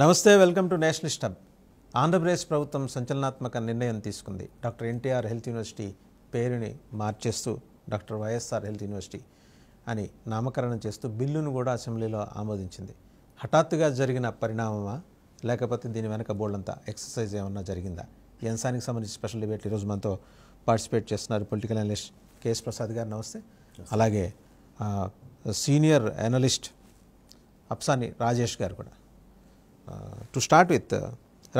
నమస్తే welcome to Nationalist hub Andhra Pradesh ప్రభుత్వం సంచలనాత్మక నిర్ణయం తీసుకుంది డాక్టర్ ఎన్టీఆర్ హెల్త్ యూనివర్సిటీ పేరుని మార్చేస్తూ డాక్టర్ వైఎస్ఆర్ హెల్త్ యూనివర్సిటీ అని నామకరణం చేస్తూ బిల్లును కూడా అసెంబ్లీలో ఆమోదించింది హఠాత్తుగా జరిగిన పరిణామమా లేకపోతే దీని వెనక బోల్డంతా ఎక్సర్సైజ్ ఏమన్నా జరిగిందా ఈ అంశానికి సంబంధించి స్పెషల్ డిబేట్ ఈరోజు మనతో పార్టిసిపేట్ చేస్తున్నారు పొలిటికల్ అనలిస్ట్ కేఎస్ ప్రసాద్ గారు నమస్తే అలాగే సీనియర్ అనలిస్ట్ అప్సాని రాజేష్ గారు కూడా టు స్టార్ట్ విత్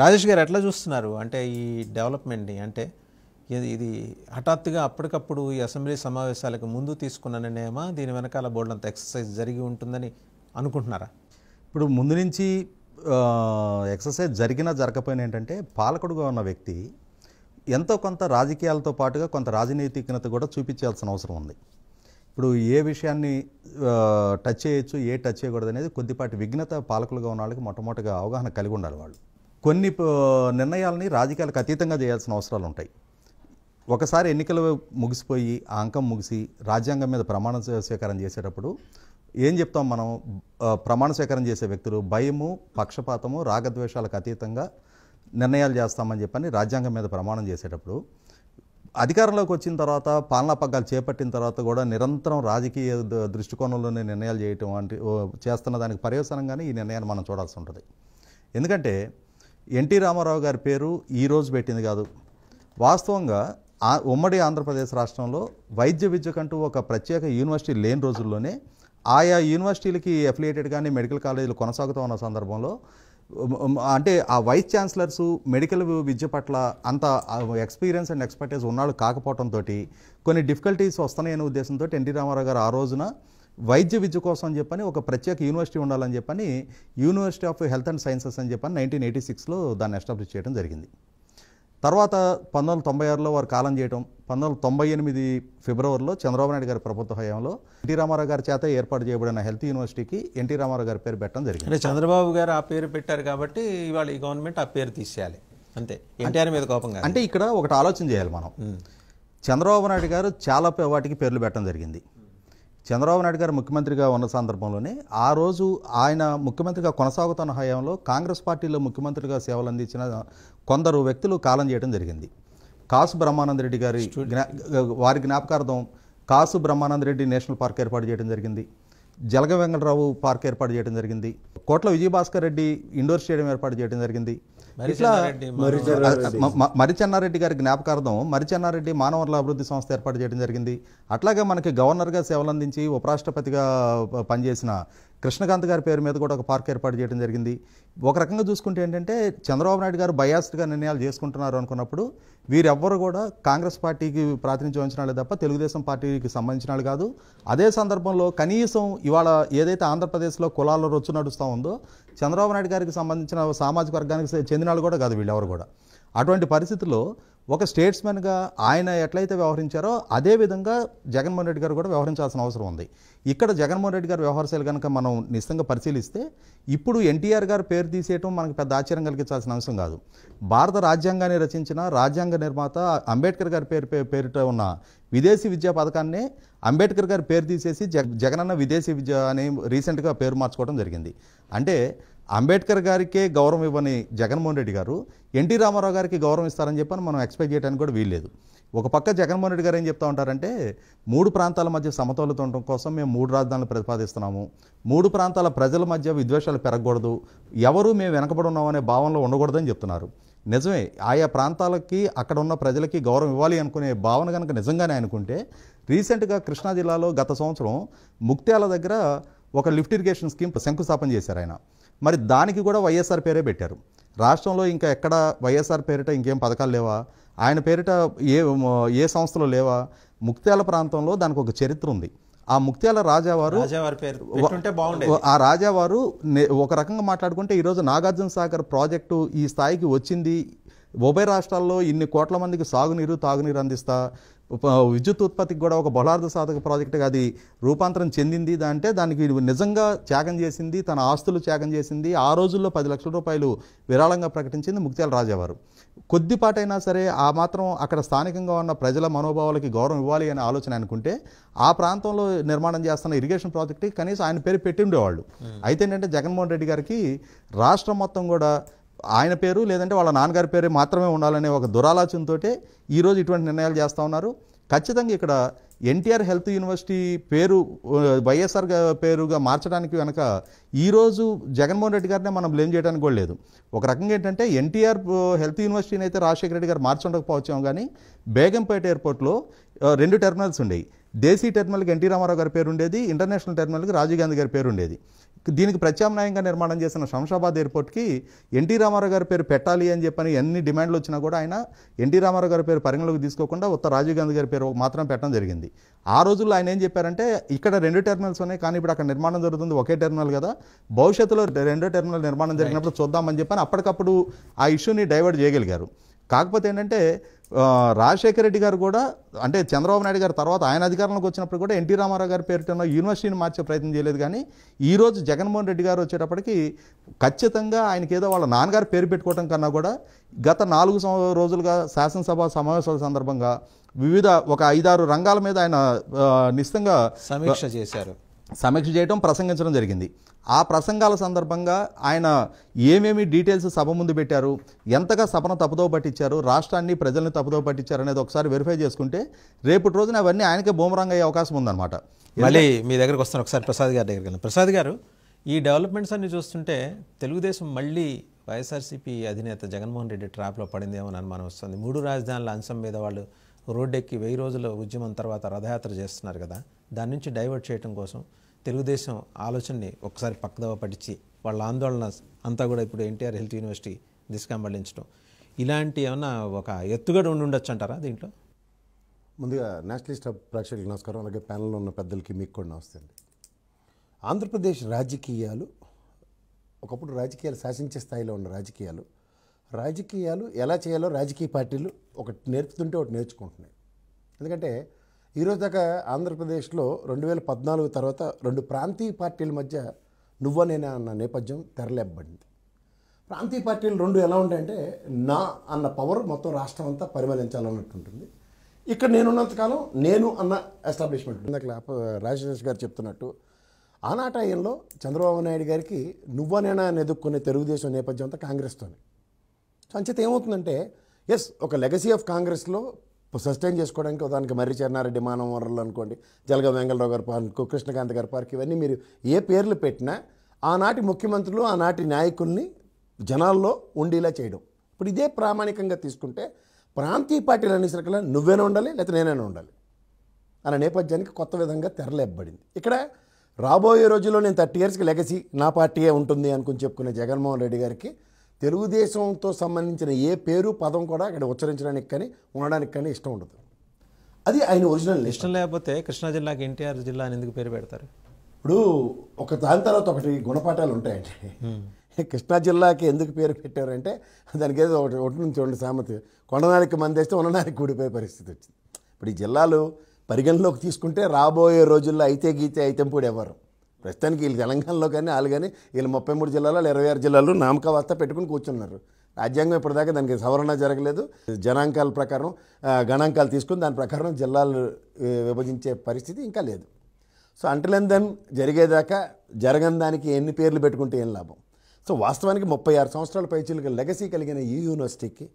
రాజేష్ గారు ఎట్లా చూస్తున్నారు అంటే ఈ డెవలప్మెంట్ని అంటే ఇది హఠాత్తుగా అప్పటికప్పుడు ఈ అసెంబ్లీ సమావేశాలకు ముందు తీసుకున్న నిర్ణయమా దీని వెనకాల బోర్డులంత ఎక్సర్సైజ్ జరిగి ఉంటుందని అనుకుంటున్నారా ఇప్పుడు ముందు నుంచి ఎక్సర్సైజ్ జరిగినా జరగకపోయినా ఏంటంటే పాలకుడుగా ఉన్న వ్యక్తి ఎంతో కొంత రాజకీయాలతో పాటుగా కొంత రాజనీతిజ్ఞత కూడా చూపించాల్సిన అవసరం ఉంది ఇప్పుడు ఏ విషయాన్ని టచ్ చేయొచ్చు ఏ టచ్ చేయకూడదు అనేది కొద్దిపాటి విఘ్నత పాలకులుగా ఉన్న వాళ్ళకి మొట్టమొదటిగా అవగాహన కలిగి ఉండాలి వాళ్ళు కొన్ని నిర్ణయాలని రాజకీయాలకు అతీతంగా చేయాల్సిన అవసరాలు ఉంటాయి ఒకసారి ఎన్నికలు ముగిసిపోయి ఆ అంకం ముగిసి రాజ్యాంగం మీద ప్రమాణ స్వీకారం చేసేటప్పుడు ఏం చెప్తాం మనం ప్రమాణ స్వీకారం చేసే వ్యక్తులు భయము పక్షపాతము రాగద్వేషాలకు అతీతంగా నిర్ణయాలు చేస్తామని చెప్పని రాజ్యాంగం మీద ప్రమాణం చేసేటప్పుడు అధికారంలోకి వచ్చిన తర్వాత పాలనా పగ్గాలు చేపట్టిన తర్వాత కూడా నిరంతరం రాజకీయ దృష్టికోణంలోనే నిర్ణయాలు చేయటం వంటి చేస్తున్న దానికి పర్యవసనంగానే ఈ నిర్ణయాన్ని మనం చూడాల్సి ఉంటుంది ఎందుకంటే ఎన్టీ రామారావు గారి పేరు ఈరోజు పెట్టింది కాదు వాస్తవంగా ఉమ్మడి ఆంధ్రప్రదేశ్ రాష్ట్రంలో వైద్య విద్యకంటూ ఒక ప్రత్యేక యూనివర్సిటీ లేని రోజుల్లోనే ఆయా యూనివర్సిటీలకి అఫిలియేటెడ్ కానీ మెడికల్ కాలేజీలు కొనసాగుతూ ఉన్న సందర్భంలో అంటే ఆ వైస్ ఛాన్సలర్స్ మెడికల్ విద్య పట్ల అంత ఎక్స్పీరియన్స్ అండ్ ఎక్స్పర్టైజ్ ఉన్నాడు కాకపోవడంతో కొన్ని డిఫికల్టీస్ వస్తున్నాయనే ఉద్దేశంతో ఎన్టీ రామారావు గారు ఆ రోజున వైద్య విద్య కోసం అని చెప్పని ఒక ప్రత్యేక యూనివర్సిటీ ఉండాలని చెప్పని university of health and sciences అని చెప్పని నైన్టీన్ ఎయిటీ సిక్స్లో దాన్ని ఎస్టాబ్లిష్ చేయడం జరిగింది తర్వాత పంతొమ్మిది వందల తొంభై ఆరులో వారు కాలం చేయటం పంతొమ్మిది వందల తొంభై ఎనిమిది ఫిబ్రవరిలో చంద్రబాబు నాయుడు గారి ప్రభుత్వ హయాంలో ఎన్టీ రామారావు గారి చేత ఏర్పాటు చేయబడిన హెల్త్ యూనివర్సిటీకి ఎన్టీ రామారావు గారి పేరు పెట్టడం జరిగింది అంటే చంద్రబాబు గారు ఆ పేరు పెట్టారు కాబట్టి ఇవాళ ఈ గవర్నమెంట్ ఆ పేరు తీసేయాలి అంతే ఎన్టీఆర్ మీద కోపంగా అంటే ఇక్కడ ఒకటి ఆలోచన చేయాలి మనం చంద్రబాబు నాయుడు గారు చాలా వాటికి పేర్లు పెట్టడం జరిగింది చంద్రబాబు నాయుడు గారు ముఖ్యమంత్రిగా ఉన్న సందర్భంలోనే ఆ రోజు ఆయన ముఖ్యమంత్రిగా కొనసాగుతున్న హయాంలో కాంగ్రెస్ పార్టీలో ముఖ్యమంత్రిగా సేవలు అందించిన కొందరు వ్యక్తులు కాలం చేయడం జరిగింది కాసు బ్రహ్మానంద రెడ్డి గారి వారి జ్ఞాపకార్థం కాసు బ్రహ్మానంద రెడ్డి నేషనల్ పార్క్ ఏర్పాటు చేయడం జరిగింది జలగ వెంకటరావు పార్క్ ఏర్పాటు చేయడం జరిగింది కోట్ల విజయభాస్కర్ రెడ్డి ఇండోర్ స్టేడియం ఏర్పాటు చేయడం జరిగింది మరిచెన్నారెడ్డి గారి జ్ఞాపకార్థం మరిచెన్నారెడ్డి చెన్నారెడ్డి వనరుల అభివృద్ధి సంస్థ ఏర్పాటు చేయడం జరిగింది అట్లాగే మనకి గవర్నర్గా సేవలందించి ఉపరాష్ట్రపతిగా పనిచేసిన కృష్ణకాంత్ గారి పేరు మీద కూడా ఒక పార్క్ ఏర్పాటు చేయడం జరిగింది ఒక రకంగా చూసుకుంటే ఏంటంటే చంద్రబాబు నాయుడు గారు బయాస్డ్గా నిర్ణయాలు చేసుకుంటున్నారు అనుకున్నప్పుడు వీరెవ్వరు కూడా కాంగ్రెస్ పార్టీకి ప్రాతినిధ్యం వహించిన తప్ప తెలుగుదేశం పార్టీకి సంబంధించిన వాళ్ళు కాదు అదే సందర్భంలో కనీసం ఇవాళ ఏదైతే ఆంధ్రప్రదేశ్లో కులాల రొచ్చు నడుస్తూ ఉందో చంద్రబాబు నాయుడు గారికి సంబంధించిన సామాజిక వర్గానికి చెందిన వాళ్ళు కూడా కాదు వీళ్ళెవరు కూడా అటువంటి పరిస్థితుల్లో ఒక స్టేట్స్మెన్గా ఆయన ఎట్లయితే వ్యవహరించారో అదేవిధంగా జగన్మోహన్ రెడ్డి గారు కూడా వ్యవహరించాల్సిన అవసరం ఉంది ఇక్కడ జగన్మోహన్ రెడ్డి గారు వ్యవహారశైలి కనుక మనం నిశ్చితంగా పరిశీలిస్తే ఇప్పుడు ఎన్టీఆర్ గారు పేరు తీసేయటం మనకు పెద్ద ఆశ్చర్యం కలిగించాల్సిన అంశం కాదు భారత రాజ్యాంగాన్ని రచించిన రాజ్యాంగ నిర్మాత అంబేద్కర్ గారి పేరు పేరిట ఉన్న విదేశీ విద్యా పథకాన్నే అంబేద్కర్ గారి పేరు తీసేసి జగనన్న విదేశీ విద్య అని రీసెంట్గా పేరు మార్చుకోవడం జరిగింది అంటే అంబేద్కర్ గారికే గౌరవం ఇవ్వని జగన్మోహన్ రెడ్డి గారు ఎన్టీ రామారావు గారికి గౌరవం ఇస్తారని చెప్పని మనం ఎక్స్పెక్ట్ చేయడానికి కూడా వీల్లేదు ఒక పక్క జగన్మోహన్ రెడ్డి గారు ఏం చెప్తా ఉంటారంటే మూడు ప్రాంతాల మధ్య సమతౌలత ఉండడం కోసం మేము మూడు రాజధానులు ప్రతిపాదిస్తున్నాము మూడు ప్రాంతాల ప్రజల మధ్య విద్వేషాలు పెరగకూడదు ఎవరు మేము వెనకబడి ఉన్నామనే భావనలో ఉండకూడదని చెప్తున్నారు నిజమే ఆయా ప్రాంతాలకి అక్కడ ఉన్న ప్రజలకి గౌరవం ఇవ్వాలి అనుకునే భావన కనుక నిజంగానే అనుకుంటే రీసెంట్గా కృష్ణా జిల్లాలో గత సంవత్సరం ముక్త్యాల దగ్గర ఒక లిఫ్ట్ ఇరిగేషన్ స్కీమ్ శంకుస్థాపన చేశారు ఆయన మరి దానికి కూడా వైఎస్ఆర్ పేరే పెట్టారు రాష్ట్రంలో ఇంకా ఎక్కడ వైఎస్ఆర్ పేరిట ఇంకేం పథకాలు లేవా ఆయన పేరిట ఏ ఏ సంస్థలు లేవా ముక్త్యాల ప్రాంతంలో దానికి ఒక చరిత్ర ఉంది ఆ ముక్త్యాల రాజావారు ఆ రాజావారు ఒక రకంగా మాట్లాడుకుంటే ఈరోజు నాగార్జున సాగర్ ప్రాజెక్టు ఈ స్థాయికి వచ్చింది ఉభయ రాష్ట్రాల్లో ఇన్ని కోట్ల మందికి సాగునీరు తాగునీరు అందిస్తా ఉప విద్యుత్ ఉత్పత్తికి కూడా ఒక బలార్థ సాధక ప్రాజెక్టుగా అది రూపాంతరం చెందింది అంటే దానికి నిజంగా త్యాగం చేసింది తన ఆస్తులు త్యాగం చేసింది ఆ రోజుల్లో పది లక్షల రూపాయలు విరాళంగా ప్రకటించింది ముక్త్యాల రాజావారు కొద్దిపాటైనా సరే ఆ మాత్రం అక్కడ స్థానికంగా ఉన్న ప్రజల మనోభావాలకి గౌరవం ఇవ్వాలి అనే ఆలోచన అనుకుంటే ఆ ప్రాంతంలో నిర్మాణం చేస్తున్న ఇరిగేషన్ ప్రాజెక్టుకి కనీసం ఆయన పేరు పెట్టి ఉండేవాళ్ళు అయితే ఏంటంటే జగన్మోహన్ రెడ్డి గారికి రాష్ట్రం మొత్తం కూడా ఆయన పేరు లేదంటే వాళ్ళ నాన్నగారి పేరు మాత్రమే ఉండాలనే ఒక దురాలోచనతో ఈరోజు ఇటువంటి నిర్ణయాలు చేస్తూ ఉన్నారు ఖచ్చితంగా ఇక్కడ ఎన్టీఆర్ హెల్త్ యూనివర్సిటీ పేరు వైఎస్ఆర్ పేరుగా మార్చడానికి వెనక ఈరోజు జగన్మోహన్ రెడ్డి గారినే మనం బ్లేమ్ చేయడానికి కూడా లేదు ఒక రకంగా ఏంటంటే ఎన్టీఆర్ హెల్త్ యూనివర్సిటీని అయితే రాజశేఖర రెడ్డి గారు మార్చుండకపోవచ్చాం కానీ బేగంపేట ఎయిర్పోర్ట్లో రెండు టెర్మినల్స్ ఉండేవి దేశీ టెర్మినల్కి ఎన్టీ రామారావు గారి పేరు ఉండేది ఇంటర్నేషనల్ టెర్మినల్కి రాజీవ్ గాంధీ గారి పేరు ఉండేది దీనికి ప్రత్యామ్నాయంగా నిర్మాణం చేసిన శంషాబాద్ ఎయిర్పోర్ట్కి ఎన్టీ రామారావు గారి పేరు పెట్టాలి అని చెప్పని ఎన్ని డిమాండ్లు వచ్చినా కూడా ఆయన ఎన్టీ రామారావు గారి పేరు పరిగణలోకి తీసుకోకుండా ఉత్తర రాజీవ్ గాంధీ గారి పేరు మాత్రం పెట్టడం జరిగింది ఆ రోజుల్లో ఆయన ఏం చెప్పారంటే ఇక్కడ రెండు టెర్మినల్స్ ఉన్నాయి కానీ ఇప్పుడు అక్కడ నిర్మాణం జరుగుతుంది ఒకే టెర్మినల్ కదా భవిష్యత్తులో రెండో టెర్మినల్ నిర్మాణం జరిగినప్పుడు చూద్దామని చెప్పని అప్పటికప్పుడు ఆ ఇష్యూని డైవర్ట్ చేయగలిగారు కాకపోతే ఏంటంటే రాజశేఖర రెడ్డి గారు కూడా అంటే చంద్రబాబు నాయుడు గారి తర్వాత ఆయన అధికారంలోకి వచ్చినప్పుడు కూడా ఎన్టీ రామారావు గారి పేరుతో యూనివర్సిటీని మార్చే ప్రయత్నం చేయలేదు కానీ ఈరోజు జగన్మోహన్ రెడ్డి గారు వచ్చేటప్పటికి ఖచ్చితంగా ఆయనకి ఏదో వాళ్ళ నాన్నగారు పేరు పెట్టుకోవడం కన్నా కూడా గత నాలుగు రోజులుగా శాసనసభ సమావేశాల సందర్భంగా వివిధ ఒక ఐదారు రంగాల మీద ఆయన నిశ్చితంగా సమీక్ష చేశారు సమీక్ష చేయడం ప్రసంగించడం జరిగింది ఆ ప్రసంగాల సందర్భంగా ఆయన ఏమేమి డీటెయిల్స్ సభ ముందు పెట్టారు ఎంతగా సభను తప్పుదో పట్టించారు రాష్ట్రాన్ని ప్రజల్ని తప్పుదో పట్టించారు అనేది ఒకసారి వెరిఫై చేసుకుంటే రేపటి రోజున అవన్నీ ఆయనకే బూమరాంగ్ అయ్యే అవకాశం ఉందన్నమాట మళ్ళీ మీ దగ్గరకు వస్తాను ఒకసారి ప్రసాద్ గారి దగ్గరికి వెళ్ళి ప్రసాద్ గారు ఈ డెవలప్మెంట్స్ అన్ని చూస్తుంటే తెలుగుదేశం మళ్ళీ వైఎస్ఆర్సీపీ అధినేత జగన్మోహన్ రెడ్డి ట్రాప్లో పడిందేమో అని అనుమానం వస్తుంది మూడు రాజధానుల అంశం మీద వాళ్ళు రోడ్డెక్కి వెయ్యి రోజుల ఉద్యమం తర్వాత రథయాత్ర చేస్తున్నారు కదా దాని నుంచి డైవర్ట్ చేయడం కోసం తెలుగుదేశం ఆలోచనని ఒకసారి పక్కదవ పడిచి వాళ్ళ ఆందోళన అంతా కూడా ఇప్పుడు ఎన్టీఆర్ హెల్త్ యూనివర్సిటీ దిశకంబళించడం ఇలాంటి ఏమన్నా ఒక ఎత్తుగడ ఉండి ఉండొచ్చు అంటారా దీంట్లో ముందుగా నేషనలిస్ట్ ప్రేక్షకులకు నమస్కారం అలాగే ప్యానల్లో ఉన్న పెద్దలకి మీకు కూడా నమస్తుంది ఆంధ్రప్రదేశ్ రాజకీయాలు ఒకప్పుడు రాజకీయాలు శాసించే స్థాయిలో ఉన్న రాజకీయాలు రాజకీయాలు ఎలా చేయాలో రాజకీయ పార్టీలు ఒకటి నేర్పుతుంటే ఒకటి నేర్చుకుంటున్నాయి ఎందుకంటే ఈరోజు దాకా ఆంధ్రప్రదేశ్లో రెండు వేల పద్నాలుగు తర్వాత రెండు ప్రాంతీయ పార్టీల మధ్య నువ్వనేనా అన్న నేపథ్యం తెరలేబడింది ప్రాంతీయ పార్టీలు రెండు ఎలా ఉంటాయంటే నా అన్న పవర్ మొత్తం రాష్ట్రం అంతా పరిమళించాలన్నట్టు ఉంటుంది ఇక్కడ నేనున్నంతకాలం నేను అన్న ఎస్టాబ్లిష్మెంట్ ఇందాక రాజేష్ గారు చెప్తున్నట్టు ఆనాటాయంలో చంద్రబాబు నాయుడు గారికి నువ్వనేనా అని ఎదుర్కొనే తెలుగుదేశం నేపథ్యం అంతా కాంగ్రెస్తోనే సంచిత ఏమవుతుందంటే ఎస్ ఒక లెగసీ ఆఫ్ కాంగ్రెస్లో ఇప్పుడు సస్టైన్ చేసుకోవడానికి ఉదాహరణకి మర్రి చెన్నారెడ్డి వనరులు అనుకోండి జలగ వెంగళరావు గారి పార్కు కృష్ణకాంత్ గారి పార్క్ ఇవన్నీ మీరు ఏ పేర్లు పెట్టినా ఆనాటి ముఖ్యమంత్రులు ఆనాటి నాయకుల్ని జనాల్లో ఉండేలా చేయడం ఇప్పుడు ఇదే ప్రామాణికంగా తీసుకుంటే ప్రాంతీయ పార్టీలు అనేసరికల్లా నువ్వేనా ఉండాలి లేకపోతే నేనైనా ఉండాలి అనే నేపథ్యానికి కొత్త విధంగా తెరలేబడింది ఇక్కడ రాబోయే రోజుల్లో నేను థర్టీ ఇయర్స్కి లెగసీ నా పార్టీయే ఉంటుంది అనుకుని చెప్పుకునే జగన్మోహన్ రెడ్డి గారికి తెలుగుదేశంతో సంబంధించిన ఏ పేరు పదం కూడా ఇక్కడ ఉచ్చరించడానికి కానీ ఉండడానికి కానీ ఇష్టం ఉండదు అది ఆయన ఒరిజినల్ ఇష్టం లేకపోతే కృష్ణా జిల్లాకి ఎన్టీఆర్ జిల్లా అని ఎందుకు పేరు పెడతారు ఇప్పుడు ఒక దాని తర్వాత ఒకటి గుణపాఠాలు ఉంటాయండి కృష్ణా జిల్లాకి ఎందుకు పేరు పెట్టారంటే దానికి ఏదో ఒకటి ఒకటి నుంచి చూడండి సామెత కొండనాడికి మంది వేస్తే కూడిపోయే పరిస్థితి వచ్చింది ఇప్పుడు ఈ జిల్లాలు పరిగణలోకి తీసుకుంటే రాబోయే రోజుల్లో అయితే గీతే అయితే పూడేవారు ప్రస్తుతానికి వీళ్ళు తెలంగాణలో కానీ వాళ్ళు కానీ వీళ్ళు ముప్పై మూడు జిల్లాలో ఇరవై ఆరు జిల్లాల్లో నామకావస్థ పెట్టుకుని కూర్చున్నారు రాజ్యాంగం ఇప్పటిదాకా దానికి సవరణ జరగలేదు జనాంకాల ప్రకారం గణాంకాలు తీసుకుని దాని ప్రకారం జిల్లాలు విభజించే పరిస్థితి ఇంకా లేదు సో అంటలేని దెన్ జరిగేదాకా జరగని దానికి ఎన్ని పేర్లు పెట్టుకుంటే ఏం లాభం సో వాస్తవానికి ముప్పై ఆరు సంవత్సరాల పైచీలకు లెగసీ కలిగిన ఈ యూనివర్సిటీకి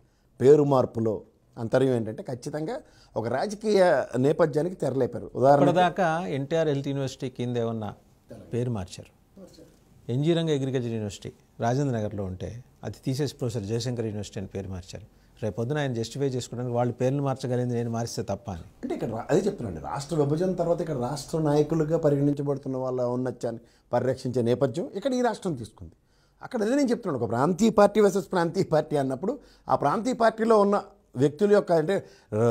పేరు మార్పులో అంతర్యం ఏంటంటే ఖచ్చితంగా ఒక రాజకీయ నేపథ్యానికి తెరలేపారు ఉదాహరణ దాకా ఎన్టీఆర్ హెల్త్ యూనివర్సిటీ కింద ఏమన్నా పేరు మార్చారు ఎన్జీ రంగ అగ్రికల్చర్ యూనివర్సిటీ రాజేంద్ర నగర్లో ఉంటే అది తీసేసి ప్రొఫెసర్ జయశంకర్ యూనివర్సిటీ అని పేరు మార్చారు రేపొద్దున ఆయన జస్టిఫై చేసుకోవడానికి వాళ్ళు పేర్లు మార్చగలిగింది నేను మారిస్తే తప్ప అని అంటే ఇక్కడ అదే చెప్తున్నాను రాష్ట్ర విభజన తర్వాత ఇక్కడ రాష్ట్ర నాయకులుగా పరిగణించబడుతున్న వాళ్ళ ఉన్నచ్చాన్ని పరిరక్షించే నేపథ్యం ఇక్కడ ఈ రాష్ట్రం తీసుకుంది అక్కడ అదే నేను చెప్తున్నాను ఒక ప్రాంతీయ పార్టీ వర్సెస్ ప్రాంతీయ పార్టీ అన్నప్పుడు ఆ ప్రాంతీయ పార్టీలో ఉన్న వ్యక్తుల యొక్క అంటే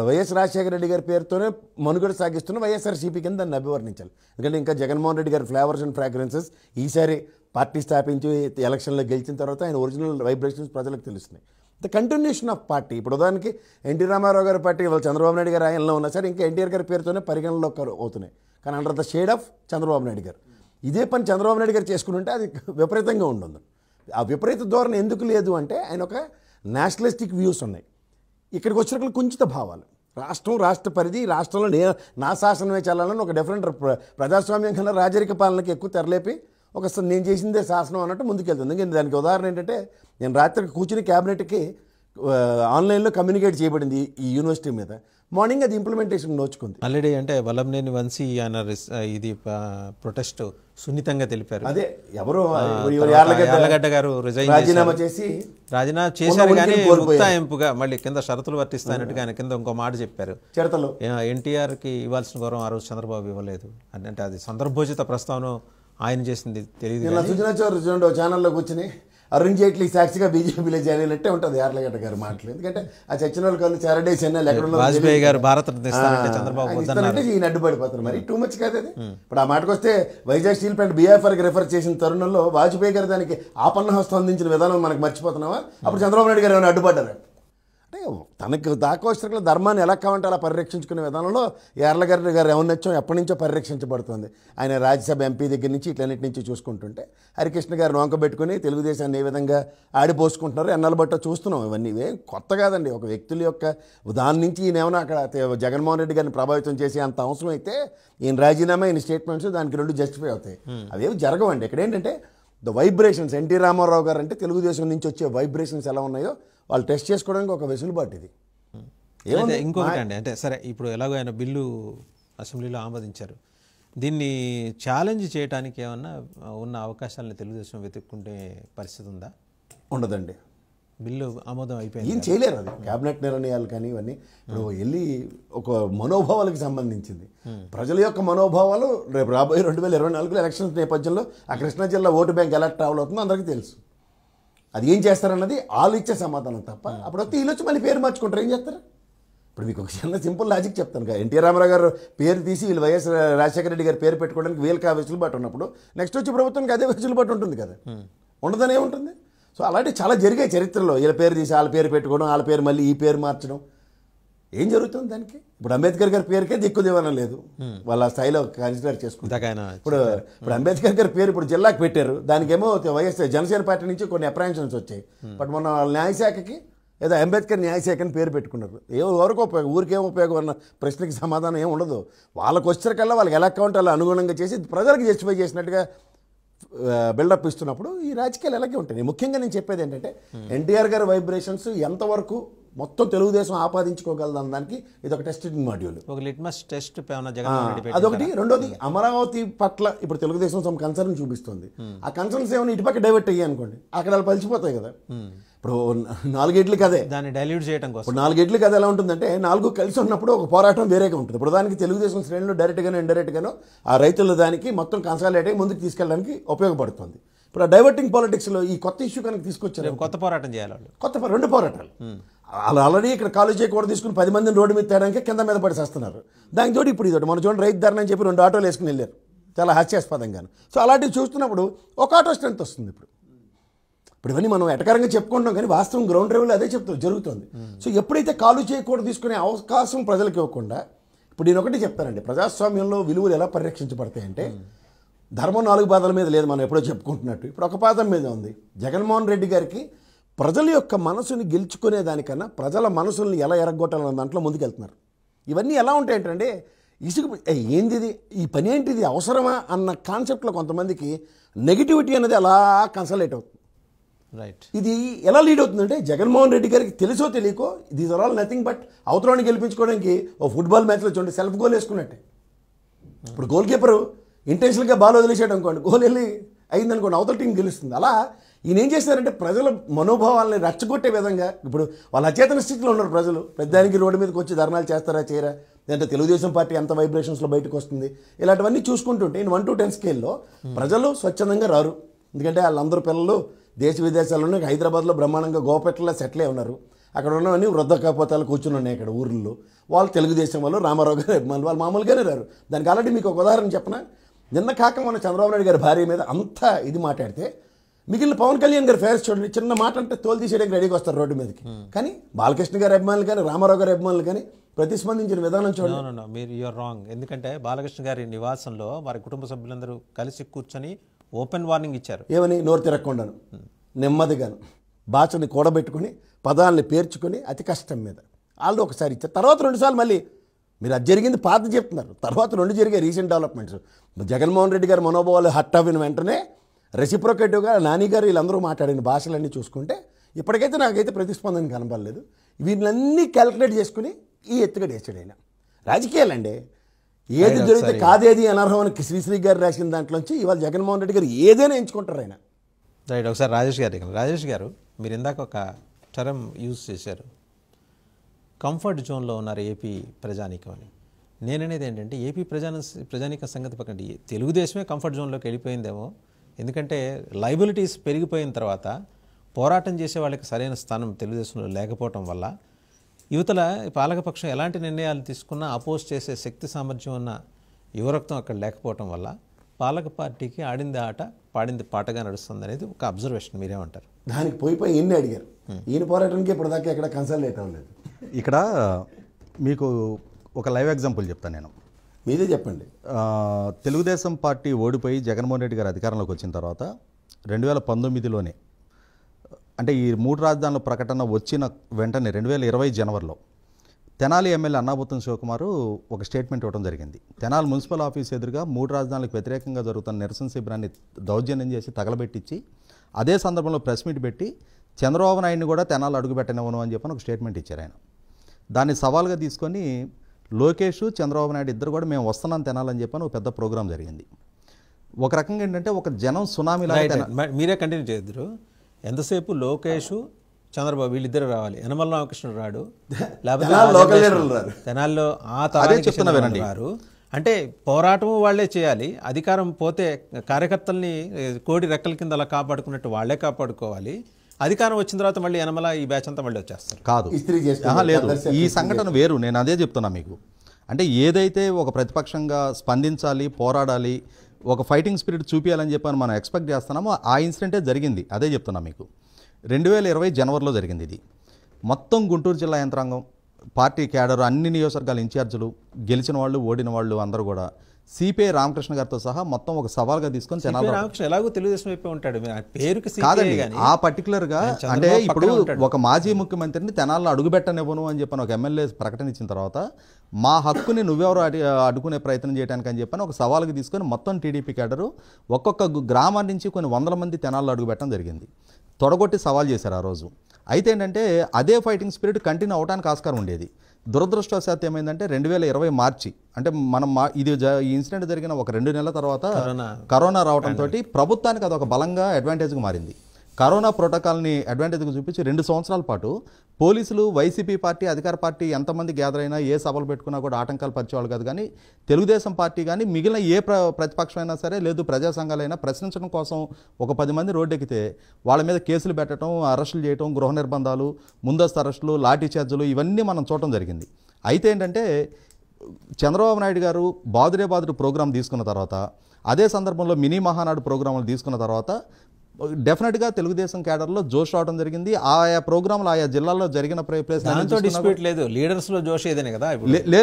వైఎస్ రాజశేఖర రెడ్డి గారి పేరుతోనే మనుగడ సాగిస్తున్న వైఎస్ఆర్సీపీ కింద దాన్ని అభివర్ణించాలి ఎందుకంటే ఇంకా జగన్మోహన్ రెడ్డి గారి ఫ్లేవర్స్ అండ్ ఫ్రాగ్రెన్సెస్ ఈసారి పార్టీ స్థాపించి ఎలక్షన్లో గెలిచిన తర్వాత ఆయన ఒరిజినల్ వైబ్రేషన్స్ ప్రజలకు తెలుస్తున్నాయి ద కంటిన్యూషన్ ఆఫ్ పార్టీ ఇప్పుడు ఉదాహరణకి ఎన్టీ రామారావు గారి పార్టీ వాళ్ళు చంద్రబాబు నాయుడు గారు ఆయనలో ఉన్నా సరే ఇంకా ఎన్టీఆర్ గారి పేరుతోనే పరిగణలో అవుతున్నాయి కానీ under the shade of Chandrababu Naidu గారు ఇదే పని చంద్రబాబు నాయుడు గారు చేసుకుని ఉంటే అది విపరీతంగా ఉంటుంది ఆ విపరీత ధోరణి ఎందుకు లేదు అంటే ఆయన ఒక నేషనలిస్టిక్ వ్యూస్ ఉన్నాయి ఇక్కడికి వచ్చినప్పుడు కుంచిత భావాలు రాష్ట్రం రాష్ట్ర పరిధి రాష్ట్రంలో నే నా శాసనమే చల్లాలని ఒక డిఫరెంట్ ప్రజాస్వామ్యం కన్నా రాజరిక పాలనకి ఎక్కువ తెరలేపి ఒకసారి నేను చేసిందే శాసనం అన్నట్టు ముందుకెళ్తుంది ఇంకా దానికి ఉదాహరణ ఏంటంటే నేను రాత్రికి కూర్చుని క్యాబినెట్కి ఆన్లైన్లో కమ్యూనికేట్ చేయబడింది ఈ యూనివర్సిటీ మీద మార్నింగ్ అది ఇంప్లిమెంటేషన్ నోచుకుంది ఆల్రెడీ అంటే వలంనేని వంశీ ఆయన ఇది ప్రొటెస్ట్ సున్నితంగా తెలిపారు అదే ఎవరు యార్లగడ్డ గారు రాజీనామా చేసి రాజీనామా చేశారు కానీ ముక్తాయింపుగా మళ్ళీ కింద షరతులు వర్తిస్తాయన్నట్టుగా ఆయన కింద ఇంకో మాట చెప్పారు చరతలు ఎన్టీఆర్ కి ఇవ్వాల్సిన గౌరవం ఆ రోజు చంద్రబాబు ఇవ్వలేదు అంటే అది సందర్భోచిత ప్రస్తావన ఆయన చేసింది తెలియదు చూసినా చూడండి ఛానల్లో కూర్చుని అరుణ్ జైట్లీ సాక్షిగా బీజేపీలో చేరేటట్టే ఉంటుంది యార్లగడ్డ గారు మాటలు ఎందుకంటే ఆ చచ్చిన వాళ్ళు కళ్ళు చరడేసి అన్నారు ఎక్కడ వాజ్పేయి గారు చంద్రబాబు ఈయన అడ్డుపడిపోతారు మరి టూ మచ్ కాదు అది ఇప్పుడు ఆ మాటకు వస్తే వైజాగ్ స్టీల్ ప్లాంట్ కి రిఫర్ చేసిన తరుణంలో వాజ్పేయి గారు దానికి ఆపన్న హస్తం అందించిన విధానం మనకు మర్చిపోతున్నావా అప్పుడు చంద్రబాబు నాయుడు గారు ఏమైనా అడ్డుపడ్డారు అంటే తనకు దాకోశ్రకుల ధర్మాన్ని ఎలా కావాలంటే అలా పరిరక్షించుకునే విధానంలో ఎర్లగడ్డ గారు ఔన్నత్యం ఎప్పటి నుంచో పరిరక్షించబడుతుంది ఆయన రాజ్యసభ ఎంపీ దగ్గర నుంచి ఇట్లన్నిటి నుంచి చూసుకుంటుంటే హరికృష్ణ గారు నొంకబెట్టుకుని తెలుగుదేశాన్ని ఏ విధంగా ఆడిపోసుకుంటున్నారో ఎన్నాళ్ళు బట్టో చూస్తున్నాం ఇవన్నీ ఇవే కొత్త కాదండి ఒక వ్యక్తుల యొక్క దాని నుంచి ఏమైనా అక్కడ జగన్మోహన్ రెడ్డి గారిని ప్రభావితం చేసే అంత అవసరం అయితే ఈయన రాజీనామా ఈయన స్టేట్మెంట్స్ దానికి రెండు జస్టిఫై అవుతాయి అదేవి జరగవండి ఇక్కడ ఏంటంటే ద వైబ్రేషన్స్ ఎన్టీ రామారావు గారు అంటే తెలుగుదేశం నుంచి వచ్చే వైబ్రేషన్స్ ఎలా ఉన్నాయో వాళ్ళు టెస్ట్ చేసుకోవడానికి ఒక వెసులుబాటు ఇది ఇంకొకటి అండి అంటే సరే ఇప్పుడు ఎలాగో ఆయన బిల్లు అసెంబ్లీలో ఆమోదించారు దీన్ని ఛాలెంజ్ చేయడానికి ఏమన్నా ఉన్న అవకాశాలను తెలుగుదేశం వెతుక్కుంటే పరిస్థితి ఉందా ఉండదండి బిల్లు ఆమోదం అయిపోయింది ఏం చేయలేరు అది క్యాబినెట్ నిర్ణయాలు కానీ ఇవన్నీ ఇప్పుడు hmm. వెళ్ళి ఒక మనోభావాలకు సంబంధించింది hmm. ప్రజల యొక్క మనోభావాలు రేపు రాబోయే రెండు వేల ఇరవై నాలుగులో ఎలక్షన్స్ నేపథ్యంలో ఆ కృష్ణా జిల్లా ఓటు బ్యాంక్ ఎలా ట్రావెల్ అవుతుందో అందరికీ తెలుసు అది ఏం చేస్తారన్నది వాళ్ళు ఇచ్చే సమాధానం తప్ప అప్పుడు వచ్చి వీళ్ళు వచ్చి మళ్ళీ పేరు మార్చుకుంటారు ఏం చేస్తారు ఇప్పుడు మీకు ఒక చిన్న సింపుల్ లాజిక్ చెప్తాను ఎన్టీ రామారావు గారు పేరు తీసి వీళ్ళు వైఎస్ రాజశేఖర రెడ్డి గారు పేరు పెట్టుకోవడానికి వీళ్ళకి ఆ వెసులుబాటు ఉన్నప్పుడు నెక్స్ట్ వచ్చి ప్రభుత్వానికి అదే వెసులుబాటు ఉంటుంది కదా ఉండదనే ఉంటుంది సో అలాంటివి చాలా జరిగాయి చరిత్రలో వీళ్ళ పేరు తీసి వాళ్ళ పేరు పెట్టుకోవడం వాళ్ళ పేరు మళ్ళీ ఈ పేరు మార్చడం ఏం జరుగుతుంది దానికి ఇప్పుడు అంబేద్కర్ గారి పేరుకే దిక్కు దివానం లేదు వాళ్ళ స్థాయిలో కన్సిడర్ చేసుకుంటారు ఇప్పుడు ఇప్పుడు అంబేద్కర్ గారి పేరు ఇప్పుడు జిల్లాకు పెట్టారు దానికేమో వైఎస్ జనసేన పార్టీ నుంచి కొన్ని అప్రాన్షన్స్ వచ్చాయి బట్ మన న్యాయశాఖకి ఏదో అంబేద్కర్ న్యాయశాఖ అని పేరు పెట్టుకున్నారు ఏ ఎవరికి ఉపయోగం ఊరికేం ఉపయోగం అన్న ప్రశ్నకి సమాధానం ఏమి ఉండదు వాళ్ళకి కల్లా వాళ్ళకి ఎలా కావాలంటే అలా అనుగుణంగా చేసి ప్రజలకు జస్టిఫై చేసినట్టుగా బిల్డప్ ఇస్తున్నప్పుడు ఈ రాజకీయాలు ఎలాగే ఉంటాయి ముఖ్యంగా నేను చెప్పేది ఏంటంటే ఎన్టీఆర్ గారి వైబ్రేషన్స్ ఎంతవరకు మొత్తం తెలుగుదేశం ఆపాదించుకోగలదన్న దానికి ఇది ఒక టెస్టింగ్ మాడ్యూల్ ఒక లిట్మస్ టెస్ట్ అదొకటి రెండోది అమరావతి పట్ల ఇప్పుడు తెలుగుదేశం సమ్ కన్సర్న్ చూపిస్తుంది hmm. ఆ కన్సర్న్స్ ఏమైనా ఇటుపక్క డైవర్ట్ అయ్యాయి అనుకోండి అక్కడ వాళ్ళు పలిచిపోతాయి కదా hmm. ఇప్పుడు నాలుగేట్లకి అదే దాన్ని డైల్యూట్ చేయడం కోసం నాలుగేట్లకి అదే ఎలా ఉంటుందంటే నాలుగు కలిసి ఉన్నప్పుడు ఒక పోరాటం వేరేగా ఉంటుంది ఇప్పుడు దానికి తెలుగుదేశం శ్రేణులు డైరెక్ట్ ఇండైరెక్ట్ గానో ఆ రైతుల దానికి మొత్తం కన్సాలిడేట్ అయ్యి ముందుకు తీసుకెళ్ళడానికి ఉపయోగపడుతుంది ఇప్పుడు ఆ డైవర్టింగ్ లో ఈ కొత్త ఇష్యూ కనుక తీసుకొచ్చారు కొత్త పోరాటం చేయాలి కొత్త రెండు పోరాటాలు hmm. అలా ఆల్రెడీ ఇక్కడ కాలేజీ కూడ తీసుకుని పది మందిని రోడ్డు మీద తేడానికి కింద మీద పడి దానికి తోడు ఇప్పుడు ఇదోటి మన చూడండి రైతు ధరణ అని చెప్పి రెండు ఆటోలు వేసుకుని వెళ్ళారు చాలా హాస్యాస్పదంగాను సో అలాంటివి చూస్తున్నప్పుడు ఒక ఆటో స్ట్రెంత్ వస్తుంది ఇప్పుడు ఇప్పుడు ఇవన్నీ మనం ఎటకరంగా చెప్పుకుంటాం కానీ వాస్తవం గ్రౌండ్ లెవెల్లో అదే చెప్తాం జరుగుతుంది సో ఎప్పుడైతే కాలు చేయకూడదు తీసుకునే అవకాశం ప్రజలకు ఇవ్వకుండా ఇప్పుడు నేను ఒకటి చెప్తానండి ప్రజాస్వామ్యంలో విలువలు ఎలా పరిరక్షించబడతాయంటే ధర్మం నాలుగు పాదాల మీద లేదు మనం ఎప్పుడో చెప్పుకుంటున్నట్టు ఇప్పుడు ఒక పాదం మీద ఉంది జగన్మోహన్ రెడ్డి గారికి ప్రజల యొక్క మనసుని గెలుచుకునే దానికన్నా ప్రజల మనసుల్ని ఎలా ఎరగొట్టాలన్న దాంట్లో ముందుకెళ్తున్నారు ఇవన్నీ ఎలా ఉంటాయంటే ఇసుక ఏంది ఈ పని ఏంటిది అవసరమా అన్న కాన్సెప్ట్లో కొంతమందికి నెగిటివిటీ అనేది అలా కన్సల్ట్ అవుతుంది రైట్ ఇది ఎలా లీడ్ అవుతుందంటే జగన్మోహన్ రెడ్డి గారికి తెలుసో తెలియకో these are all nothing but అవతరాన్ని గెలిపించుకోవడానికి ఓ ఫుట్బాల్ మ్యాచ్లో చూడండి సెల్ఫ్ గోల్ వేసుకున్నట్టే ఇప్పుడు గోల్ కీపరు ఇంటెన్షన్గా బాల్ వదిలేసాడు అనుకోండి గోల్ వెళ్ళి అయిందనుకోండి అవతల టీం గెలుస్తుంది అలా ఈయన ఏం చేశారంటే ప్రజల మనోభావాలని రచ్చగొట్టే విధంగా ఇప్పుడు వాళ్ళ అచేతన స్థితిలో ఉన్నారు ప్రజలు పెద్దానికి రోడ్డు మీదకి వచ్చి ధర్నాలు చేస్తారా చేయరా లేదంటే తెలుగుదేశం పార్టీ ఎంత వైబ్రేషన్స్లో బయటకు వస్తుంది ఇలాంటివన్నీ చూసుకుంటుంటే నేను వన్ టు టెన్ స్కేల్లో ప్రజలు స్వచ్ఛందంగా రారు ఎందుకంటే వాళ్ళందరూ పిల్లలు దేశ విదేశాల్లోనే హైదరాబాద్లో బ్రహ్మాండంగా గోపెట్లలో సెటిల్ అయి ఉన్నారు అక్కడ ఉన్నవన్నీ వృద్ధ కాపోతాలు కూర్చుని ఉన్నాయి ఇక్కడ ఊర్లో వాళ్ళు తెలుగుదేశం వాళ్ళు రామారావు గారు అభిమానులు వాళ్ళు మామూలుగానే రారు దానికి ఆల్రెడీ మీకు ఒక ఉదాహరణ చెప్పనా నిన్న కాక మన చంద్రబాబు నాయుడు గారి భార్య మీద అంతా ఇది మాట్లాడితే మిగిలిన పవన్ కళ్యాణ్ గారు ఫేర్స్ చూడండి చిన్న మాట అంటే తోలు తీసేయడానికి రెడీగా వస్తారు రోడ్డు మీదకి hmm. కానీ బాలకృష్ణ గారి అభిమానులు కానీ రామారావు గారి అభిమానులు కానీ ప్రతిస్పందించిన విధానం చూడండి మీరు యూఆర్ రాంగ్ ఎందుకంటే బాలకృష్ణ గారి నివాసంలో వారి కుటుంబ సభ్యులందరూ కలిసి కూర్చొని ఓపెన్ వార్నింగ్ ఇచ్చారు ఏమని నోరు తిరగకుండాను hmm. నెమ్మదిగాను భాషని కూడబెట్టుకుని పదాలని పేర్చుకుని అతి కష్టం మీద వాళ్ళు ఒకసారి ఇచ్చారు తర్వాత రెండుసార్లు మళ్ళీ మీరు అది జరిగింది పాత చెప్తున్నారు తర్వాత రెండు జరిగే రీసెంట్ డెవలప్మెంట్స్ జగన్మోహన్ రెడ్డి గారి మనోభావాలు హట్ అవ్విన వెంటనే రెసిప్రొకేటివ్గా నానిగారు వీళ్ళందరూ మాట్లాడిన భాషలన్నీ చూసుకుంటే ఇప్పటికైతే నాకైతే ప్రతిస్పందన కనబడలేదు వీళ్ళన్నీ క్యాలిక్యులేట్ చేసుకుని ఈ ఎత్తుగడ అయినా ఆయన రాజకీయాలండి ఏది జరిగితే కాదేది అనర్హం అని శ్రీశ్రీ గారు రాసిన దాంట్లోంచి ఇవాళ జగన్మోహన్ రెడ్డి గారు ఏదైనా ఎంచుకుంటారు ఆయన రైట్ ఒకసారి రాజేష్ గారు రాజేష్ గారు మీరు ఇందాక ఒక టర్మ్ యూజ్ చేశారు కంఫర్ట్ జోన్లో ఉన్నారు ఏపీ ప్రజానీకం అని నేననేది ఏంటంటే ఏపీ ప్రజాన ప్రజానీక సంగతి పక్కన తెలుగుదేశమే కంఫర్ట్ జోన్లోకి వెళ్ళిపోయిందేమో ఎందుకంటే లైబిలిటీస్ పెరిగిపోయిన తర్వాత పోరాటం చేసే వాళ్ళకి సరైన స్థానం తెలుగుదేశంలో లేకపోవటం వల్ల యువతల పాలకపక్షం ఎలాంటి నిర్ణయాలు తీసుకున్నా అపోజ్ చేసే శక్తి సామర్థ్యం ఉన్న యువరక్తం అక్కడ లేకపోవటం వల్ల పాలక పార్టీకి ఆడింది ఆట పాడింది పాటగా నడుస్తుంది అనేది ఒక అబ్జర్వేషన్ మీరేమంటారు దానికి పోయి పోయి ఎన్ని అడిగారు ఈయన పోరాటానికి ఇప్పటిదాకా ఎక్కడ కన్సల్ట్ అవ్వలేదు ఇక్కడ మీకు ఒక లైవ్ ఎగ్జాంపుల్ చెప్తాను నేను మీదే చెప్పండి తెలుగుదేశం పార్టీ ఓడిపోయి జగన్మోహన్ రెడ్డి గారు అధికారంలోకి వచ్చిన తర్వాత రెండు వేల పంతొమ్మిదిలోనే అంటే ఈ మూడు రాజధానుల ప్రకటన వచ్చిన వెంటనే రెండు వేల ఇరవై జనవరిలో తెనాలి ఎమ్మెల్యే అన్నాబుత్తం శివకుమారు ఒక స్టేట్మెంట్ ఇవ్వడం జరిగింది తెనాలి మున్సిపల్ ఆఫీస్ ఎదురుగా మూడు రాజధానులకు వ్యతిరేకంగా జరుగుతున్న నిరసన శిబిరాన్ని దౌర్జన్యం చేసి తగలబెట్టించి అదే సందర్భంలో ప్రెస్ మీట్ పెట్టి చంద్రబాబు నాయుడిని కూడా తెనాలి అడుగుపెట్టనివ్వను అని చెప్పని ఒక స్టేట్మెంట్ ఇచ్చారు ఆయన దాన్ని సవాల్గా తీసుకొని లోకేష్ చంద్రబాబు నాయుడు ఇద్దరు కూడా మేము వస్తున్నాం తినాలని చెప్పని ఒక పెద్ద ప్రోగ్రాం జరిగింది ఒక రకంగా ఏంటంటే ఒక జనం సునామీ మీరే కంటిన్యూ చేద్దరు ఎంతసేపు లోకేష్ చంద్రబాబు వీళ్ళిద్దరు రావాలి యనమల రామకృష్ణ రాడు లేకపోతే తెనాల్లో ఆ తాగే చెప్తున్నా అంటే పోరాటం వాళ్లే చేయాలి అధికారం పోతే కార్యకర్తల్ని కోటి రెక్కల కింద అలా కాపాడుకున్నట్టు వాళ్లే కాపాడుకోవాలి అధికారం వచ్చిన తర్వాత మళ్ళీ యనమల ఈ బ్యాచ్ అంతా మళ్ళీ వచ్చేస్తారు కాదు లేదు ఈ సంఘటన వేరు నేను అదే చెప్తున్నా మీకు అంటే ఏదైతే ఒక ప్రతిపక్షంగా స్పందించాలి పోరాడాలి ఒక ఫైటింగ్ స్పిరిట్ చూపించాలని చెప్పని మనం ఎక్స్పెక్ట్ చేస్తున్నామో ఆ ఇన్సిడెంటే జరిగింది అదే చెప్తున్నా మీకు రెండు వేల ఇరవై జనవరిలో జరిగింది ఇది మొత్తం గుంటూరు జిల్లా యంత్రాంగం పార్టీ క్యాడర్ అన్ని నియోజకవర్గాల ఇన్ఛార్జీలు గెలిచిన వాళ్ళు ఓడిన వాళ్ళు అందరూ కూడా సిపిఐ రామకృష్ణ గారితో సహా మొత్తం ఒక సవాల్గా తీసుకొని రామకృష్ణ ఎలాగో తెలుగుదేశం వైపు ఉంటాడు పేరుకి కాదండి ఆ పర్టికులర్ గా అంటే ఇప్పుడు ఒక మాజీ ముఖ్యమంత్రిని తెనాల్లో అడుగుబెట్టనివ్వను అని చెప్పని ఒక ఎమ్మెల్యే ప్రకటన ఇచ్చిన తర్వాత మా హక్కుని నువ్వెవరు అడి అడ్డుకునే ప్రయత్నం చేయడానికి అని చెప్పని ఒక సవాల్గా తీసుకొని మొత్తం టీడీపీ కేడరు ఒక్కొక్క గ్రామం నుంచి కొన్ని వందల మంది తెనాల్లో అడుగుబెట్టడం జరిగింది తొడగొట్టి సవాల్ చేశారు ఆ రోజు అయితే ఏంటంటే అదే ఫైటింగ్ స్పిరిట్ కంటిన్యూ అవడానికి ఆస్కారం ఉండేది దురదృష్టవశాత్ ఏమైందంటే రెండు వేల ఇరవై మార్చి అంటే మనం మా ఇది ఈ ఇన్సిడెంట్ జరిగిన ఒక రెండు నెలల తర్వాత కరోనా రావడంతో ప్రభుత్వానికి అది ఒక బలంగా అడ్వాంటేజ్గా మారింది కరోనా ప్రోటోకాల్ని అడ్వాంటేజ్గా చూపించి రెండు సంవత్సరాల పాటు పోలీసులు వైసీపీ పార్టీ అధికార పార్టీ ఎంతమంది గ్యాదర్ అయినా ఏ సభలు పెట్టుకున్నా కూడా ఆటంకాలు పరిచేవాళ్ళు కాదు కానీ తెలుగుదేశం పార్టీ కానీ మిగిలిన ఏ ప్ర ప్రతిపక్షమైనా సరే లేదు ప్రజా సంఘాలైనా ప్రశ్నించడం కోసం ఒక పది మంది రోడ్డెక్కితే వాళ్ళ మీద కేసులు పెట్టడం అరెస్టులు చేయడం గృహ నిర్బంధాలు ముందస్తు అరెస్టులు లాఠీ ఛార్జీలు ఇవన్నీ మనం చూడటం జరిగింది అయితే ఏంటంటే చంద్రబాబు నాయుడు గారు బాదురే బాదుడు ప్రోగ్రాం తీసుకున్న తర్వాత అదే సందర్భంలో మినీ మహానాడు ప్రోగ్రాంలు తీసుకున్న తర్వాత డెఫినెట్గా తెలుగుదేశం క్యాడర్లో జోష్ రావడం జరిగింది ఆయా ప్రోగ్రాంలు ఆయా జిల్లాల్లో జరిగిన ప్లేస్ డిస్ప్యూట్ లేదు లీడర్స్ లో జోష్ ఏదైనా కదా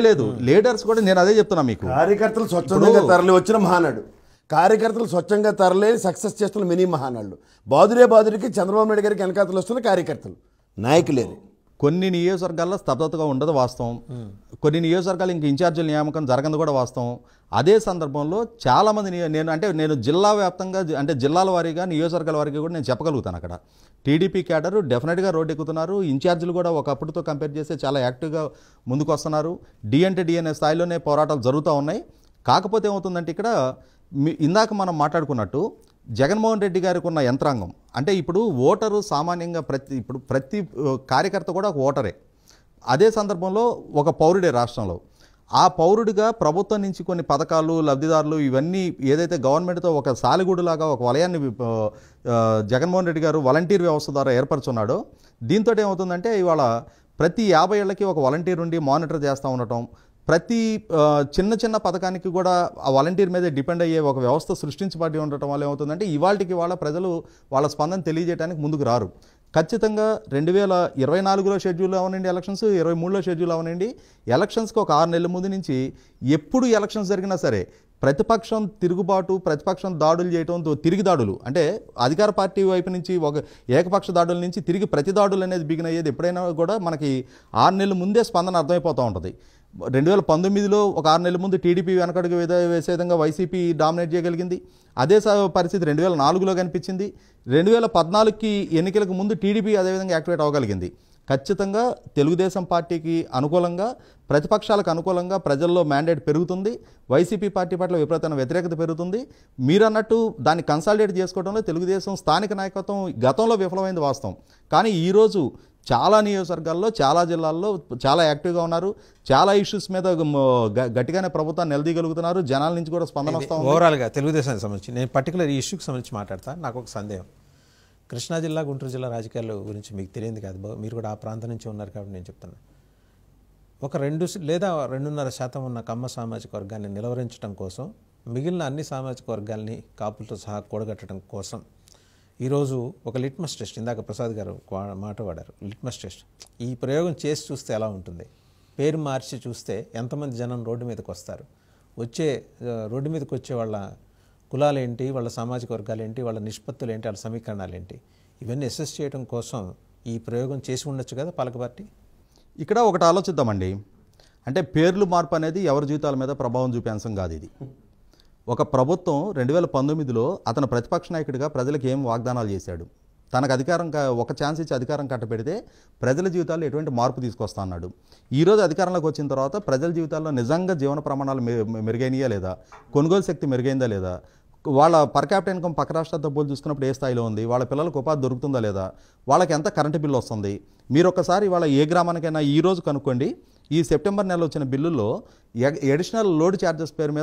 లేదు లీడర్స్ కూడా నేను అదే చెప్తున్నా మీకు కార్యకర్తలు స్వచ్ఛందంగా తరలి వచ్చిన మహానాడు కార్యకర్తలు స్వచ్ఛంగా తరలేని సక్సెస్ చేస్తున్న మినీ మహానాడు బాదురే బాదురికి చంద్రబాబు నాయుడు గారికి వెనకాతలు వస్తున్న కార్యకర్తలు నాయకులేరు కొన్ని నియోజకవర్గాల్లో స్తబ్దతగా ఉండదు వాస్తవం కొన్ని నియోజకవర్గాలు ఇంక ఇన్ఛార్జీల నియామకం జరగదు కూడా వాస్తవం అదే సందర్భంలో చాలామంది నేను అంటే నేను జిల్లా వ్యాప్తంగా అంటే జిల్లాల వారీగా నియోజకవర్గాల వారికి కూడా నేను చెప్పగలుగుతాను అక్కడ టీడీపీ క్యాడరు డెఫినెట్గా రోడ్డు ఎక్కుతున్నారు ఇన్ఛార్జీలు కూడా ఒకప్పటితో కంపేర్ చేస్తే చాలా యాక్టివ్గా ముందుకు వస్తున్నారు డిఎన్టీ డిఎన్ఏ స్థాయిలోనే పోరాటాలు జరుగుతూ ఉన్నాయి కాకపోతే ఏమవుతుందంటే ఇక్కడ ఇందాక మనం మాట్లాడుకున్నట్టు జగన్మోహన్ రెడ్డి గారికి ఉన్న యంత్రాంగం అంటే ఇప్పుడు ఓటరు సామాన్యంగా ప్రతి ఇప్పుడు ప్రతి కార్యకర్త కూడా ఒక ఓటరే అదే సందర్భంలో ఒక పౌరుడే రాష్ట్రంలో ఆ పౌరుడిగా ప్రభుత్వం నుంచి కొన్ని పథకాలు లబ్ధిదారులు ఇవన్నీ ఏదైతే గవర్నమెంట్తో ఒక సాలిగూడులాగా ఒక వలయాన్ని జగన్మోహన్ రెడ్డి గారు వాలంటీర్ వ్యవస్థ ద్వారా ఏర్పరచున్నాడో దీంతో ఏమవుతుందంటే ఇవాళ ప్రతి యాభై ఏళ్ళకి ఒక వాలంటీర్ ఉండి మానిటర్ చేస్తూ ఉండటం ప్రతి చిన్న చిన్న పథకానికి కూడా ఆ వాలంటీర్ మీద డిపెండ్ అయ్యే ఒక వ్యవస్థ సృష్టించబడి ఉండటం వల్ల ఏమవుతుందంటే ఇవాళకి వాళ్ళ ప్రజలు వాళ్ళ స్పందన తెలియజేయడానికి ముందుకు రారు ఖచ్చితంగా రెండు వేల ఇరవై నాలుగులో షెడ్యూల్ అవ్వనండి ఎలక్షన్స్ ఇరవై మూడులో షెడ్యూల్ అవ్వనండి ఎలక్షన్స్కి ఒక ఆరు నెలల ముందు నుంచి ఎప్పుడు ఎలక్షన్స్ జరిగినా సరే ప్రతిపక్షం తిరుగుబాటు ప్రతిపక్షం దాడులు చేయడంతో తిరిగి దాడులు అంటే అధికార పార్టీ వైపు నుంచి ఒక ఏకపక్ష దాడుల నుంచి తిరిగి ప్రతి దాడులు అనేది బిగిన్ అయ్యేది ఎప్పుడైనా కూడా మనకి ఆరు నెలల ముందే స్పందన అర్థమైపోతూ ఉంటుంది రెండు వేల పంతొమ్మిదిలో ఒక ఆరు నెలల ముందు టీడీపీ వెనకడుగు వేసే విధంగా వైసీపీ డామినేట్ చేయగలిగింది అదే పరిస్థితి రెండు వేల నాలుగులో కనిపించింది రెండు వేల పద్నాలుగుకి ఎన్నికలకు ముందు టీడీపీ అదేవిధంగా యాక్టివేట్ అవ్వగలిగింది ఖచ్చితంగా తెలుగుదేశం పార్టీకి అనుకూలంగా ప్రతిపక్షాలకు అనుకూలంగా ప్రజల్లో మ్యాండేట్ పెరుగుతుంది వైసీపీ పార్టీ పట్ల విపరీతమైన వ్యతిరేకత పెరుగుతుంది మీరన్నట్టు దాన్ని కన్సాలిడేట్ చేసుకోవడంలో తెలుగుదేశం స్థానిక నాయకత్వం గతంలో విఫలమైంది వాస్తవం కానీ ఈరోజు చాలా నియోజకవర్గాల్లో చాలా జిల్లాల్లో చాలా యాక్టివ్గా ఉన్నారు చాలా ఇష్యూస్ మీద గట్టిగానే ప్రభుత్వాన్ని నిలదీయగలుగుతున్నారు జనాల నుంచి కూడా స్పందన వస్తాం ఓవరాల్గా తెలుగుదేశానికి సంబంధించి నేను పర్టికులర్ ఈ ఇష్యూకి సంబంధించి మాట్లాడతాను నాకు ఒక సందేహం కృష్ణా జిల్లా గుంటూరు జిల్లా రాజకీయాల గురించి మీకు తెలియదు కాదు మీరు కూడా ఆ ప్రాంతం నుంచి ఉన్నారు కాబట్టి నేను చెప్తున్నాను ఒక రెండు లేదా రెండున్నర శాతం ఉన్న కమ్మ సామాజిక వర్గాన్ని నిలవరించడం కోసం మిగిలిన అన్ని సామాజిక వర్గాల్ని కాపులతో సహా కూడగట్టడం కోసం ఈరోజు ఒక లిట్మస్ టెస్ట్ ఇందాక ప్రసాద్ గారు మాట వాడారు లిట్మస్ టెస్ట్ ఈ ప్రయోగం చేసి చూస్తే ఎలా ఉంటుంది పేరు మార్చి చూస్తే ఎంతమంది జనం రోడ్డు మీదకి వస్తారు వచ్చే రోడ్డు మీదకి వచ్చే వాళ్ళ కులాలు ఏంటి వాళ్ళ సామాజిక వర్గాలు ఏంటి వాళ్ళ నిష్పత్తులు ఏంటి వాళ్ళ సమీకరణాలు ఏంటి ఇవన్నీ అసెస్ చేయడం కోసం ఈ ప్రయోగం చేసి ఉండొచ్చు కదా పాలక పార్టీ ఇక్కడ ఒకటి ఆలోచిద్దామండి అంటే పేర్లు మార్పు అనేది ఎవరి జీవితాల మీద ప్రభావం చూపే అంశం కాదు ఇది ఒక ప్రభుత్వం రెండు వేల పంతొమ్మిదిలో అతను ప్రతిపక్ష నాయకుడిగా ప్రజలకు ఏం వాగ్దానాలు చేశాడు తనకు అధికారం ఒక ఛాన్స్ ఇచ్చి అధికారం కట్టబెడితే ప్రజల జీవితాల్లో ఎటువంటి మార్పు తీసుకొస్తా అన్నాడు ఈరోజు అధికారంలోకి వచ్చిన తర్వాత ప్రజల జీవితాల్లో నిజంగా జీవన ప్రమాణాలు మెరుగైనయా లేదా కొనుగోలు శక్తి మెరుగైందా లేదా వాళ్ళ పర్ క్యాపిటల్ ఇన్కమ్ పక్క రాష్ట్రాలతో పోలి చూసుకున్నప్పుడు ఏ స్థాయిలో ఉంది వాళ్ళ పిల్లలకు ఉపాధి దొరుకుతుందా లేదా వాళ్ళకి ఎంత కరెంటు బిల్లు వస్తుంది మీరు ఒకసారి వాళ్ళ ఏ గ్రామానికైనా ఈరోజు కనుక్కోండి ఈ సెప్టెంబర్ నెలలో వచ్చిన బిల్లుల్లో ఎడిషనల్ లోడ్ ఛార్జెస్ పేరు మీద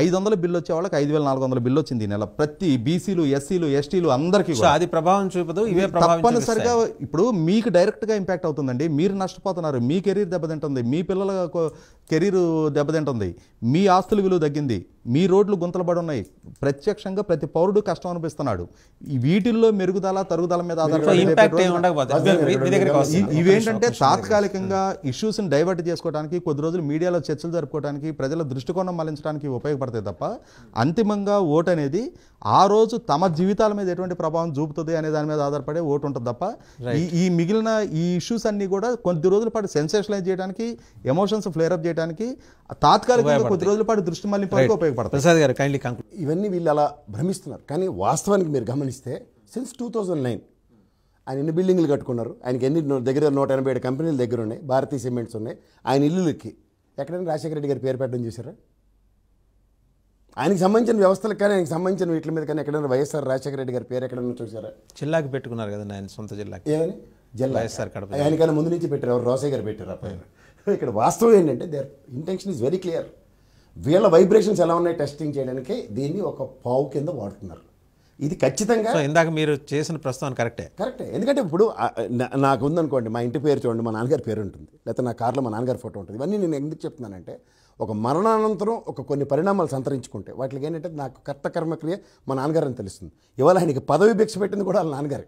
ఐదు వందల బిల్లు వచ్చే వాళ్ళకి ఐదు వేల నాలుగు వందల బిల్లు వచ్చింది నెల ప్రతి బీసీలు ఎస్సీలు ఎస్టీలు అందరికీ అది ప్రభావం చూపదు ఇవే తప్పనిసరిగా ఇప్పుడు మీకు డైరెక్ట్గా ఇంపాక్ట్ అవుతుందండి మీరు నష్టపోతున్నారు మీ కెరీర్ దెబ్బతింటుంది మీ పిల్లల కెరీర్ దెబ్బతింటుంది మీ ఆస్తుల విలువ తగ్గింది మీ రోడ్లు గుంతలు పడి ఉన్నాయి ప్రత్యక్షంగా ప్రతి పౌరుడు కష్టం అనిపిస్తున్నాడు వీటిల్లో మెరుగుదల తరుగుదల మీద ఆధారపడి ఇవేంటంటే తాత్కాలికంగా ఇష్యూస్ని డైవర్ట్ చేసుకోవడానికి కొద్ది రోజులు మీడియాలో చర్చలు జరుపుకోవడానికి ప్రజల దృష్టికోణం మళ్లించడానికి ఉపయోగపడతాయి తప్ప అంతిమంగా ఓటు అనేది ఆ రోజు తమ జీవితాల మీద ఎటువంటి ప్రభావం చూపుతుంది అనే దాని మీద ఆధారపడే ఓటు ఉంటుంది తప్ప ఈ మిగిలిన ఈ ఇష్యూస్ అన్ని కూడా కొద్ది రోజుల పాటు సెన్సేషనలైజ్ చేయడానికి ఎమోషన్స్ అప్ చేయడానికి తాత్కాలికంగా కొద్ది రోజుల పాటు దృష్టి మళ్ళీ ఉపయోగపడుతుంది ఉపయోగపడతాయి ప్రసాద్ గారు కైండ్లీ కంక్లూడ్ ఇవన్నీ వీళ్ళు అలా భ్రమిస్తున్నారు కానీ వాస్తవానికి మీరు గమనిస్తే సిన్స్ టూ థౌజండ్ నైన్ ఆయన ఎన్ని బిల్డింగ్లు కట్టుకున్నారు ఆయనకి ఎన్ని దగ్గర నూట ఎనభై ఏడు కంపెనీలు దగ్గర ఉన్నాయి భారతీయ సిమెంట్స్ ఉన్నాయి ఆయన ఇల్లులకి ఎక్కడైనా రాజశేఖర రెడ్డి గారు పేరు పెట్టడం చూసారా ఆయనకి సంబంధించిన వ్యవస్థలకు కానీ ఆయనకి సంబంధించిన వీటి మీద కానీ ఎక్కడైనా వైఎస్ఆర్ రాజశేఖర రెడ్డి గారి పేరు ఎక్కడైనా చూసారా జిల్లాకి పెట్టుకున్నారు కదండి ఆయన సొంత జిల్లాకి ఏమని జిల్లా వైఎస్ఆర్ కడప ఆయనకైనా ముందు నుంచి పెట్టారు ఎవరు రోసయ్య గారు పెట్టారు ఇక్కడ వాస్తవం ఏంటంటే their intention is very clear వీళ్ళ వైబ్రేషన్స్ ఎలా ఉన్నాయి టెస్టింగ్ చేయడానికి దీన్ని ఒక పావు కింద వాడుతున్నారు ఇది ఖచ్చితంగా ఇందాక మీరు చేసిన ప్రస్తుతం కరెక్టే కరెక్టే ఎందుకంటే ఇప్పుడు నాకు ఉందనుకోండి మా ఇంటి పేరు చూడండి మా నాన్నగారి పేరు ఉంటుంది లేకపోతే నా కార్లో మా నాన్నగారి ఫోటో ఉంటుంది ఇవన్నీ నేను ఎందుకు చెప్తున్నానంటే ఒక మరణానంతరం ఒక కొన్ని పరిణామాలు సంతరించుకుంటే వాటికి ఏంటంటే నాకు కర్త కర్మక్రియ మా నాన్నగారని తెలుస్తుంది ఇవాళ ఆయనకి పదవి భిక్ష పెట్టింది కూడా వాళ్ళ నాన్నగారు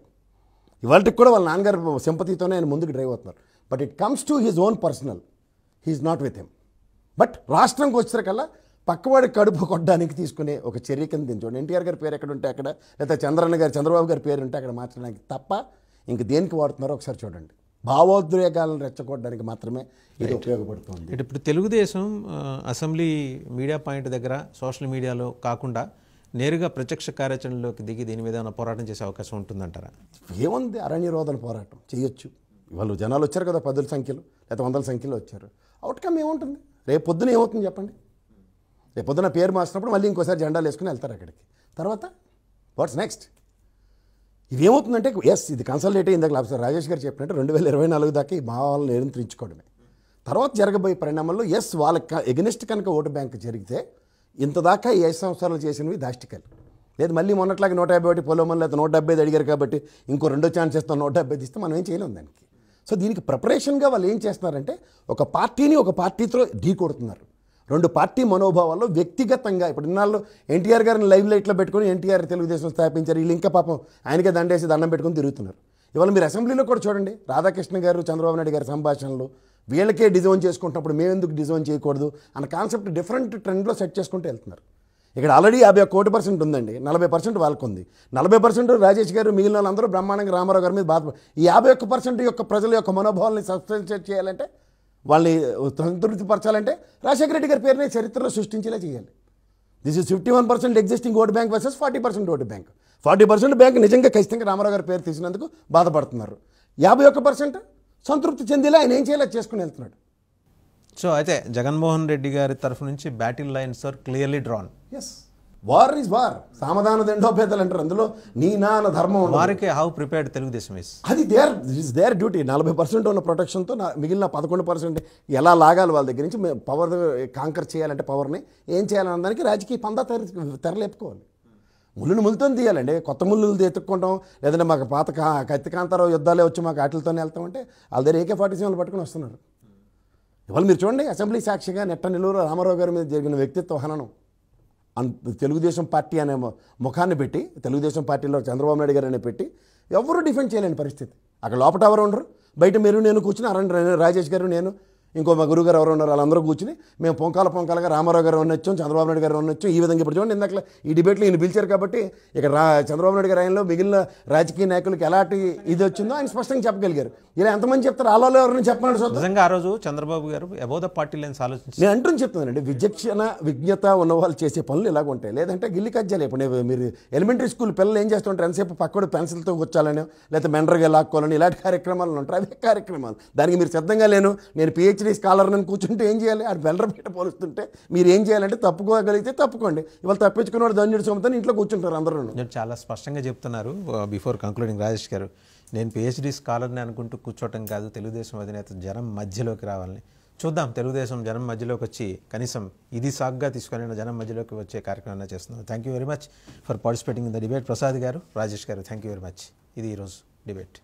ఇవాళకి కూడా వాళ్ళ నాన్నగారు సింపతితోనే ఆయన ముందుకు డ్రైవ్ అవుతున్నారు but it comes to his own personal he's not with him but రాష్ట్రంకి వచ్చేసరికల్లా పక్కవాడి కడుపు కొట్టడానికి తీసుకునే ఒక చర్య కింద చూడండి ఎన్టీఆర్ గారి పేరు ఎక్కడ ఉంటే అక్కడ లేదా చంద్రన్న గారి చంద్రబాబు గారి పేరు ఉంటే అక్కడ మార్చడానికి తప్ప ఇంక దేనికి వాడుతున్నారో ఒకసారి చూడండి భావోద్వేగాలను రెచ్చగొట్టడానికి మాత్రమే ఇది ఉపయోగపడుతుంది ఇప్పుడు తెలుగుదేశం అసెంబ్లీ మీడియా పాయింట్ దగ్గర సోషల్ మీడియాలో కాకుండా నేరుగా ప్రత్యక్ష కార్యాచరణలోకి దిగి దీని మీద పోరాటం చేసే అవకాశం ఉంటుందంటారా ఏముంది అరణ్య రోధన పోరాటం చేయొచ్చు వాళ్ళు జనాలు వచ్చారు కదా పదుల సంఖ్యలో లేదా వందల సంఖ్యలో వచ్చారు అవుట్కమ్ ఏముంటుంది రేపు పొద్దున ఏమవుతుంది చెప్పండి రేపు పొద్దున పేరు మార్చినప్పుడు మళ్ళీ ఇంకోసారి జెండాలు వేసుకుని వెళ్తారు అక్కడికి తర్వాత వాట్స్ నెక్స్ట్ ఇదేమవుతుందంటే ఎస్ ఇది కన్సల్టేట్ దగ్గర లాభసార్ రాజేష్ గారు చెప్పినట్టు రెండు వేల ఇరవై నాలుగు దాకా ఈ భావాలను నియంత్రించుకోవడమే తర్వాత జరగబోయే పరిణామంలో ఎస్ వాళ్ళకి ఎగనిస్ట్ కనుక ఓటు బ్యాంక్ జరిగితే ఇంతదాకా ఈ ఐదు సంవత్సరాలు చేసినవి దాష్టికాలు లేదు మళ్ళీ మొన్నట్లాగా నూట యాభై ఒకటి పొలం లేదా నూట డెబ్బై ఐదు అడిగారు కాబట్టి ఇంకో రెండో ఛాన్స్ ఇస్తాం నూట డెబ్బై ఇస్తే మనం ఏం చేయలేము దానికి సో దీనికి ప్రిపరేషన్గా వాళ్ళు ఏం చేస్తున్నారంటే ఒక పార్టీని ఒక పార్టీతో ఢీ కొడుతున్నారు రెండు పార్టీ మనోభావాల్లో వ్యక్తిగతంగా ఇప్పుడు ఇన్నాళ్ళు ఎన్టీఆర్ గారిని లైవ్ లైట్లో పెట్టుకుని ఎన్టీఆర్ తెలుగుదేశం స్థాపించారు వీళ్ళు ఇంకా పాపం ఆయనకే దండేసి దండం పెట్టుకుని తిరుగుతున్నారు ఇవాళ మీరు అసెంబ్లీలో కూడా చూడండి రాధాకృష్ణ గారు చంద్రబాబు నాయుడు గారి సంభాషణలు వీళ్ళకే డిజైన్ చేసుకుంటున్నప్పుడు మేము ఎందుకు డిజైన్ చేయకూడదు అన్న కాన్సెప్ట్ డిఫరెంట్ ట్రెండ్లో సెట్ చేసుకుంటూ వెళ్తున్నారు ఇక్కడ ఆల్రెడీ యాభై కోటి పర్సెంట్ ఉందండి నలభై పర్సెంట్ వాళ్ళకు ఉంది నలభై పర్సెంట్ రాజేష్ గారు మిగిలిన వాళ్ళందరూ బ్రహ్మాండంగా రామారావు గారి మీద బాధ ఈ యాభై ఒక్క పర్సెంట్ యొక్క ప్రజల యొక్క మనోభావాల్ని సంతృప్తి చేయాలంటే వాళ్ళని సంతృప్తిపరచాలంటే రాజశేఖర రెడ్డి గారి పేరునే చరిత్రలో సృష్టించేలా చేయాలి this is fifty one percent existing vote bank versus forty percent vote bank forty percent bank నిజంగా ఖచ్చితంగా రామారావు గారి పేరు తీసినందుకు బాధపడుతున్నారు యాభై ఒక్క పర్సెంట్ సంతృప్తి చెందేలా ఆయన ఏం చేయాలో చేసుకుని వెళ్తున్నాడు సో అయితే జగన్మోహన్ రెడ్డి గారి తరఫు నుంచి battle lines are clearly drawn as war is war సామధాన దండోపేతలు అంటారు అందులో నీ నాన్న ధర్మం వారికి హౌ ప్రిపేర్డ్ తెలుగుదేశం ఇస్ అది దేర్ ఇస్ దేర్ డ్యూటీ నలభై పర్సెంట్ ఉన్న ప్రొటెక్షన్తో మిగిలిన పదకొండు పర్సెంట్ ఎలా లాగాలి వాళ్ళ దగ్గర నుంచి పవర్ కాంకర్ చేయాలంటే పవర్ని ఏం చేయాలన్న దానికి రాజకీయ పందా తెర తెరలేపుకోవాలి ముళ్ళును ముళ్ళుతో తీయాలండి కొత్త ముళ్ళు ఎత్తుక్కోవడం లేదంటే మాకు పాత కత్తికాంతరావు యుద్ధాలే వచ్చి మాకు వాటితోనే వెళ్తామంటే వాళ్ళ దగ్గర ఏకే ఫార్టీ సెవెన్లు పట్టుకుని వస్తున్నారు ఇవాళ మీరు చూడండి అసెంబ్లీ సాక్షిగా నెట్ట నెల్లూరు రామారావు గారి మీద జరిగిన వ్యక్తిత్వ హననం తెలుగుదేశం పార్టీ అనే ముఖాన్ని పెట్టి తెలుగుదేశం పార్టీలో చంద్రబాబు నాయుడు గారిని పెట్టి ఎవరు డిఫెండ్ చేయలేని పరిస్థితి అక్కడ లోపల ఎవరు ఉండరు బయట మీరు నేను కూర్చుని అరణ్ రాజేష్ గారు నేను ఇంకో మా గురువుగారు ఎవరు ఉన్నారు వాళ్ళందరూ కూర్చుని మేము పొంకాల పొంకాలగా రామారావు గారు ఉన్నొచ్చాం చంద్రబాబు నాయుడు గారు ఉన్నొచ్చాం ఈ విధంగా ఇప్పుడు చూడండి ఇందాక ఈ డిబేట్లో ఈయన పిలిచారు కాబట్టి ఇక్కడ రా చంద్రబాబు నాయుడు గారు ఆయనలో మిగిలిన రాజకీయ నాయకులకు ఎలాంటి ఇది వచ్చిందో ఆయన స్పష్టంగా చెప్పగలిగారు ఇలా ఎంతమంది చెప్తారు ఆలోలో ఎవరిని చెప్పమని నిజంగా ఆ రోజు చంద్రబాబు గారు అబౌ పార్టీ లేని ఆలోచించి నేను అంటూ చెప్తున్నానండి విచక్షణ విజ్ఞత ఉన్న వాళ్ళు చేసే పనులు ఇలాగ ఉంటాయి లేదంటే గిల్లి కజ్జాలి ఇప్పుడు మీరు ఎలిమెంటరీ స్కూల్ పిల్లలు ఏం చేస్తుంటారు ఎంతసేపు పక్కడు పెన్సిల్తో కూర్చాలని లేకపోతే మెండర్గా లాక్కోవాలని ఇలాంటి కార్యక్రమాలు ఉంటారు అదే కార్యక్రమాలు దానికి మీరు సిద్ధంగా లేను నేను పిహెచ్డి పిహెచ్డి స్కాలర్ అని కూర్చుంటే ఏం చేయాలి ఆడు బెల్లరపేట పోలుస్తుంటే మీరు ఏం చేయాలంటే తప్పుకోగలిగితే తప్పుకోండి ఇవాళ తప్పించుకున్నవాడు ధన్యుడు సొమ్ముతాను ఇంట్లో కూర్చుంటారు అందరూ నేను చాలా స్పష్టంగా చెప్తున్నారు బిఫోర్ కంక్లూడింగ్ రాజేష్ గారు నేను పిహెచ్డీ స్కాలర్ని అనుకుంటూ కూర్చోవటం కాదు తెలుగుదేశం అధినేత జనం మధ్యలోకి రావాలని చూద్దాం తెలుగుదేశం జనం మధ్యలోకి వచ్చి కనీసం ఇది సాగ్గా తీసుకొని జనం మధ్యలోకి వచ్చే కార్యక్రమాన్ని చేస్తున్నాం thank you very much for participating in the debate Prasad గారు రాజేష్ గారు థ్యాంక్ యూ వెరీ మచ్ ఇది ఈరోజు డిబేట్